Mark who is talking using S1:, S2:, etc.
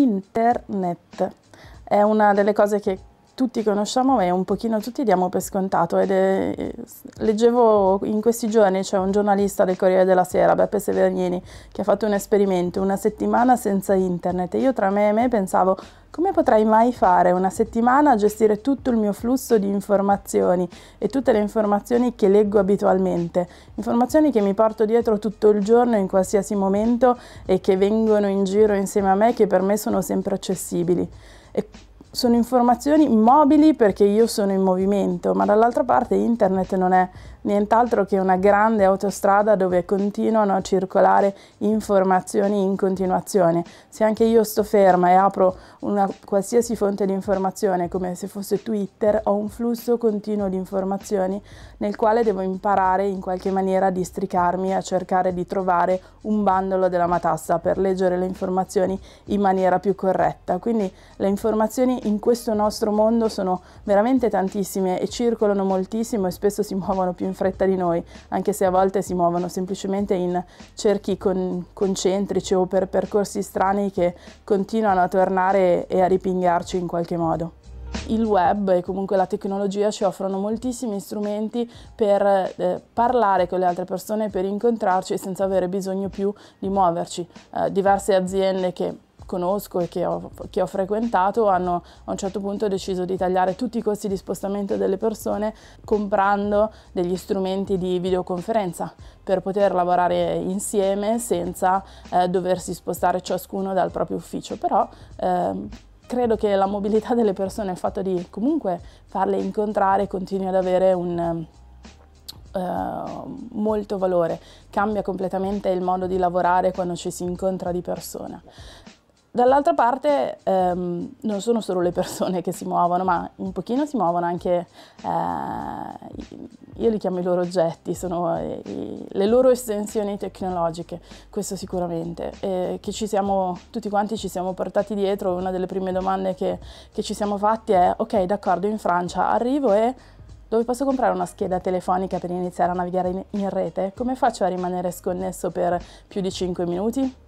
S1: internet. È una delle cose che tutti conosciamo e un pochino tutti diamo per scontato. Ed è, leggevo in questi giorni, c'è un giornalista del Corriere della Sera, Beppe Severini, che ha fatto un esperimento, una settimana senza internet. E io tra me e me pensavo, come potrei mai fare una settimana a gestire tutto il mio flusso di informazioni e tutte le informazioni che leggo abitualmente, informazioni che mi porto dietro tutto il giorno in qualsiasi momento e che vengono in giro insieme a me, che per me sono sempre accessibili. E sono informazioni mobili perché io sono in movimento, ma dall'altra parte internet non è nient'altro che una grande autostrada dove continuano a circolare informazioni in continuazione. Se anche io sto ferma e apro una qualsiasi fonte di informazione come se fosse Twitter, ho un flusso continuo di informazioni nel quale devo imparare in qualche maniera a districarmi a cercare di trovare un bandolo della matassa per leggere le informazioni in maniera più corretta. Quindi le informazioni in questo nostro mondo sono veramente tantissime e circolano moltissimo e spesso si muovono più in fretta di noi, anche se a volte si muovono semplicemente in cerchi con, concentrici o per percorsi strani che continuano a tornare e a ripingarci in qualche modo il web e comunque la tecnologia ci offrono moltissimi strumenti per eh, parlare con le altre persone, per incontrarci senza avere bisogno più di muoverci. Eh, diverse aziende che conosco e che ho, che ho frequentato hanno a un certo punto deciso di tagliare tutti i costi di spostamento delle persone comprando degli strumenti di videoconferenza per poter lavorare insieme senza eh, doversi spostare ciascuno dal proprio ufficio. Però ehm, credo che la mobilità delle persone, il fatto di comunque farle incontrare continui ad avere un... Uh, molto valore, cambia completamente il modo di lavorare quando ci si incontra di persona. Dall'altra parte ehm, non sono solo le persone che si muovono, ma un pochino si muovono anche, eh, io li chiamo i loro oggetti, sono eh, i, le loro estensioni tecnologiche, questo sicuramente, e che ci siamo, tutti quanti ci siamo portati dietro, una delle prime domande che, che ci siamo fatti è ok d'accordo in Francia arrivo e dove posso comprare una scheda telefonica per iniziare a navigare in, in rete? Come faccio a rimanere sconnesso per più di 5 minuti?